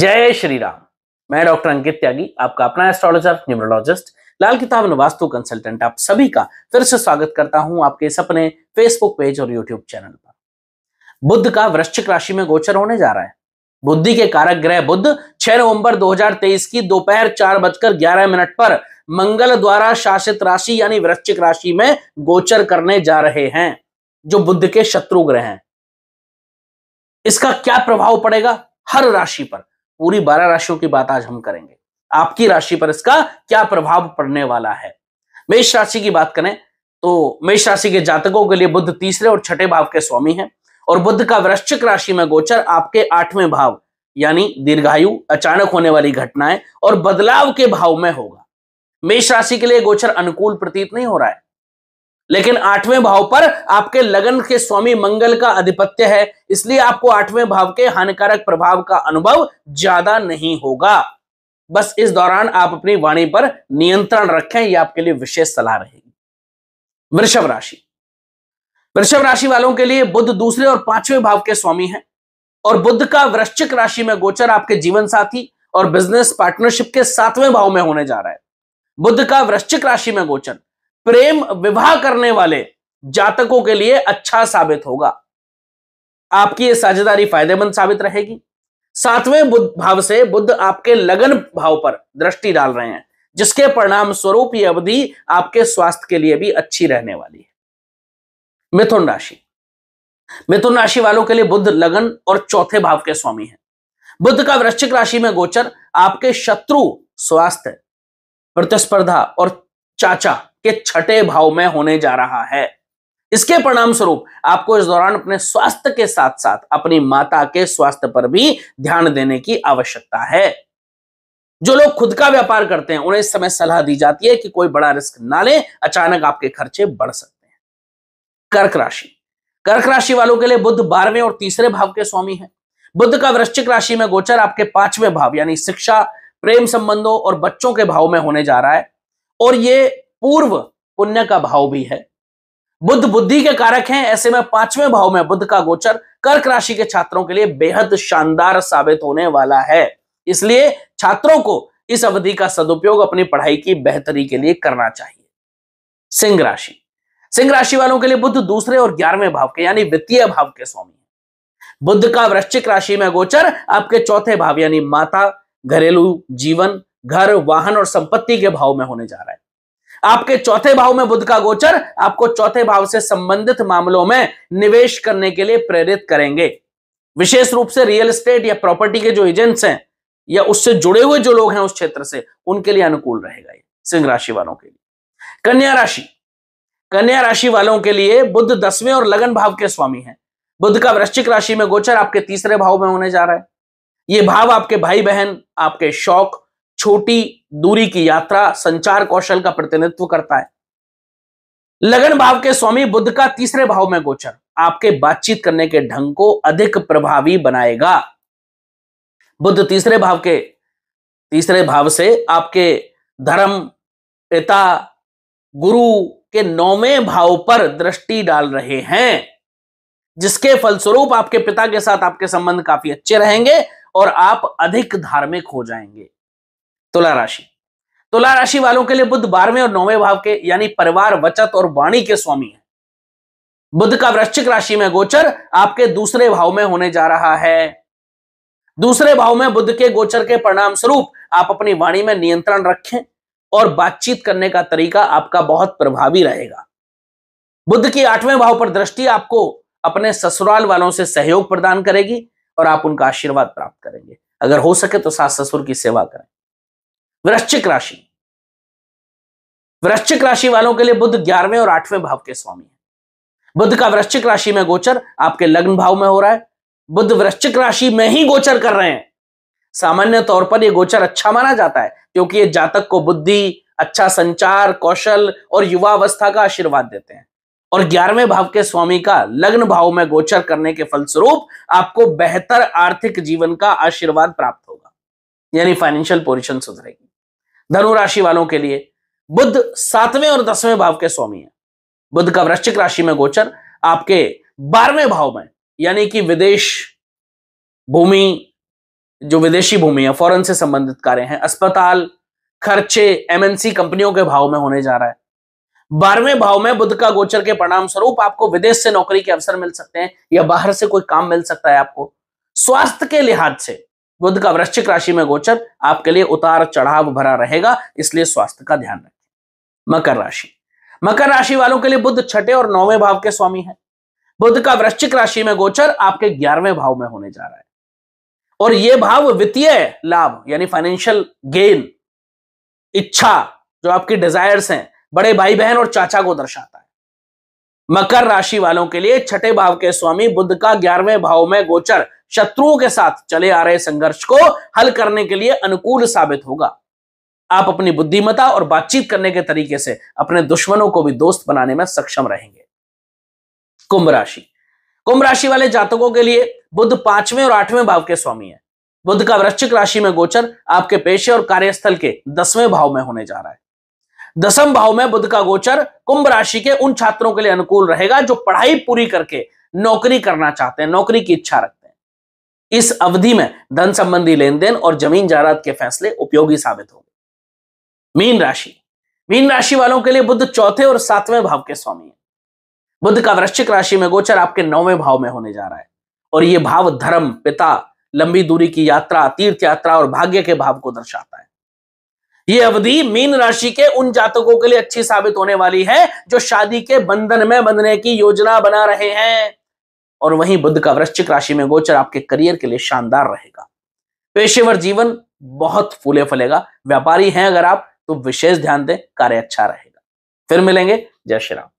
जय श्री राम मैं डॉक्टर अंकित त्यागी आपका अपना एस्ट्रोलॉजर न्यूमरोलॉजिस्ट लाल किताब वास्तु कंसल्टेंट आप सभी का फिर से स्वागत करता हूं आपके इस अपने फेसबुक पेज और यूट्यूब चैनल पर बुद्ध का वृश्चिक राशि में गोचर होने जा रहा है बुद्धि के कारक ग्रह बुद्ध 6 नवंबर 2023 की दोपहर चार बजकर ग्यारह मिनट पर मंगल द्वारा शासित राशि यानी वृश्चिक राशि में गोचर करने जा रहे हैं जो बुद्ध के शत्रु ग्रह हैं इसका क्या प्रभाव पड़ेगा हर राशि पर पूरी बारह राशियों की बात आज हम करेंगे आपकी राशि पर इसका क्या प्रभाव पड़ने वाला है मेष राशि की बात करें तो मेष राशि के जातकों के लिए बुद्ध तीसरे और छठे भाव के स्वामी हैं और बुद्ध का वृश्चिक राशि में गोचर आपके आठवें भाव यानी दीर्घायु अचानक होने वाली घटनाएं और बदलाव के भाव में होगा मेष राशि के लिए गोचर अनुकूल प्रतीत नहीं हो रहा है लेकिन आठवें भाव पर आपके लगन के स्वामी मंगल का आधिपत्य है इसलिए आपको आठवें भाव के हानिकारक प्रभाव का अनुभव ज्यादा नहीं होगा बस इस दौरान आप अपनी वाणी पर नियंत्रण रखें यह आपके लिए विशेष सलाह रहेगी वृषभ राशि वृषभ राशि वालों के लिए बुद्ध दूसरे और पांचवें भाव के स्वामी हैं और बुद्ध का वृश्चिक राशि में गोचर आपके जीवन साथी और बिजनेस पार्टनरशिप के सातवें भाव में होने जा रहा है बुद्ध का वृश्चिक राशि में गोचर प्रेम विवाह करने वाले जातकों के लिए अच्छा साबित होगा आपकी यह साझेदारी फायदेमंद साबित रहेगी सातवें बुद्ध भाव से बुद्ध आपके लगन भाव पर दृष्टि डाल रहे हैं जिसके परिणाम स्वरूप यह अवधि आपके स्वास्थ्य के लिए भी अच्छी रहने वाली है मिथुन राशि मिथुन राशि वालों के लिए बुद्ध लगन और चौथे भाव के स्वामी हैं बुद्ध का वृश्चिक राशि में गोचर आपके शत्रु स्वास्थ्य प्रतिस्पर्धा और चाचा के छठे भाव में होने जा रहा है इसके परिणाम स्वरूप आपको इस दौरान अपने स्वास्थ्य के साथ साथ अपनी माता के स्वास्थ्य पर भी ध्यान देने की आवश्यकता है जो लोग खुद का व्यापार करते हैं उन्हें इस समय सलाह दी जाती है कि कोई बड़ा रिस्क ना लें अचानक आपके खर्चे बढ़ सकते हैं कर्क राशि कर्क राशि वालों के लिए बुद्ध बारहवें और तीसरे भाव के स्वामी है बुद्ध का वृश्चिक राशि में गोचर आपके पांचवें भाव यानी शिक्षा प्रेम संबंधों और बच्चों के भाव में होने जा रहा है और ये पूर्व पुण्य का भाव भी है बुद्ध बुद्धि के कारक हैं ऐसे में पांचवें भाव में बुद्ध का गोचर कर्क राशि के छात्रों के लिए बेहद शानदार साबित होने वाला है इसलिए छात्रों को इस अवधि का सदुपयोग अपनी पढ़ाई की बेहतरी के लिए करना चाहिए सिंह राशि सिंह राशि वालों के लिए बुद्ध दूसरे और ग्यारहवें भाव के यानी वित्तीय भाव के स्वामी है बुद्ध का वृश्चिक राशि में गोचर आपके चौथे भाव यानी माता घरेलू जीवन घर वाहन और संपत्ति के भाव में होने जा रहा है आपके चौथे भाव में बुद्ध का गोचर आपको चौथे भाव से संबंधित मामलों में निवेश करने के लिए प्रेरित करेंगे विशेष रूप से रियल एस्टेट या प्रॉपर्टी के जो एजेंट्स हैं या उससे जुड़े हुए जो लोग हैं उस क्षेत्र से उनके लिए अनुकूल रहेगा ये सिंह राशि वालों के लिए कन्या राशि कन्या राशि वालों के लिए बुद्ध दसवें और लगन भाव के स्वामी हैं बुद्ध का वृश्चिक राशि में गोचर आपके तीसरे भाव में होने जा रहा है ये भाव आपके भाई बहन आपके शौक छोटी दूरी की यात्रा संचार कौशल का प्रतिनिधित्व करता है लगन भाव के स्वामी बुद्ध का तीसरे भाव में गोचर आपके बातचीत करने के ढंग को अधिक प्रभावी बनाएगा बुद्ध तीसरे भाव के तीसरे भाव से आपके धर्म पिता गुरु के नौवें भाव पर दृष्टि डाल रहे हैं जिसके फलस्वरूप आपके पिता के साथ आपके संबंध काफी अच्छे रहेंगे और आप अधिक धार्मिक हो जाएंगे तुला राशि तुला राशि वालों के लिए बुद्ध बारहवें और नौवें भाव के यानी परिवार बचत और वाणी के स्वामी है बुद्ध का वृश्चिक राशि में गोचर आपके दूसरे भाव में होने जा रहा है दूसरे भाव में बुद्ध के गोचर के परिणाम स्वरूप आप अपनी वाणी में नियंत्रण रखें और बातचीत करने का तरीका आपका बहुत प्रभावी रहेगा बुद्ध की आठवें भाव पर दृष्टि आपको अपने ससुराल वालों से सहयोग प्रदान करेगी और आप उनका आशीर्वाद प्राप्त करेंगे अगर हो सके तो सास ससुर की सेवा करें वृश्चिक राशि वृश्चिक राशि वालों के लिए बुद्ध ग्यारहवें और आठवें भाव के स्वामी है बुद्ध का वृश्चिक राशि में गोचर आपके लग्न भाव में हो रहा है बुद्ध वृश्चिक राशि में ही गोचर कर रहे हैं सामान्य तौर पर यह गोचर अच्छा माना जाता है क्योंकि ये जातक को बुद्धि अच्छा संचार कौशल और युवावस्था का आशीर्वाद देते हैं और ग्यारहवें भाव के स्वामी का लग्न भाव में गोचर करने के फलस्वरूप आपको बेहतर आर्थिक जीवन का आशीर्वाद प्राप्त होगा यानी फाइनेंशियल पोजिशन सुधरेगी धनु राशि वालों के लिए बुद्ध सातवें और दसवें भाव के स्वामी है बुद्ध का वृश्चिक राशि में गोचर आपके बारहवें भाव में यानी कि विदेश भूमि जो विदेशी भूमि है फॉरेन से संबंधित कार्य हैं अस्पताल खर्चे एमएनसी कंपनियों के भाव में होने जा रहा है बारहवें भाव में बुद्ध का गोचर के परिणाम स्वरूप आपको विदेश से नौकरी के अवसर मिल सकते हैं या बाहर से कोई काम मिल सकता है आपको स्वास्थ्य के लिहाज से बुद्ध का वृश्चिक राशि में गोचर आपके लिए उतार चढ़ाव भरा रहेगा इसलिए स्वास्थ्य का ध्यान रखें मकर राशि मकर राशि वालों के लिए बुद्ध छठे और नौवें भाव के स्वामी है बुद्ध का वृश्चिक राशि में गोचर आपके ग्यारहवें भाव में होने जा रहा है और ये भाव वित्तीय लाभ यानी फाइनेंशियल गेन इच्छा जो आपकी डिजायर्स हैं बड़े भाई बहन और चाचा को दर्शाता है मकर राशि वालों के लिए छठे भाव के स्वामी बुद्ध का ग्यारहवें भाव में गोचर शत्रुओं के साथ चले आ रहे संघर्ष को हल करने के लिए अनुकूल साबित होगा आप अपनी बुद्धिमता और बातचीत करने के तरीके से अपने दुश्मनों को भी दोस्त बनाने में सक्षम रहेंगे कुंभ राशि कुंभ राशि वाले जातकों के लिए बुद्ध पांचवें और आठवें भाव के स्वामी है बुद्ध का वृश्चिक राशि में गोचर आपके पेशे और कार्यस्थल के दसवें भाव में होने जा रहा है दसम भाव में बुद्ध का गोचर कुंभ राशि के उन छात्रों के लिए अनुकूल रहेगा जो पढ़ाई पूरी करके नौकरी करना चाहते हैं नौकरी की इच्छा रखते इस अवधि में धन संबंधी लेन देन और जमीन जायदाद के फैसले उपयोगी साबित होंगे मीन राशि मीन राशि वालों के लिए बुद्ध चौथे और सातवें भाव के स्वामी है बुद्ध का वृश्चिक राशि में गोचर आपके नौवें भाव में होने जा रहा है और ये भाव धर्म पिता लंबी दूरी की यात्रा तीर्थ यात्रा और भाग्य के भाव को दर्शाता है ये अवधि मीन राशि के उन जातकों के लिए अच्छी साबित होने वाली है जो शादी के बंधन में बंधने की योजना बना रहे हैं और वहीं बुद्ध का वृश्चिक राशि में गोचर आपके करियर के लिए शानदार रहेगा पेशेवर जीवन बहुत फूले फलेगा व्यापारी हैं अगर आप तो विशेष ध्यान दें कार्य अच्छा रहेगा फिर मिलेंगे जय श्री राम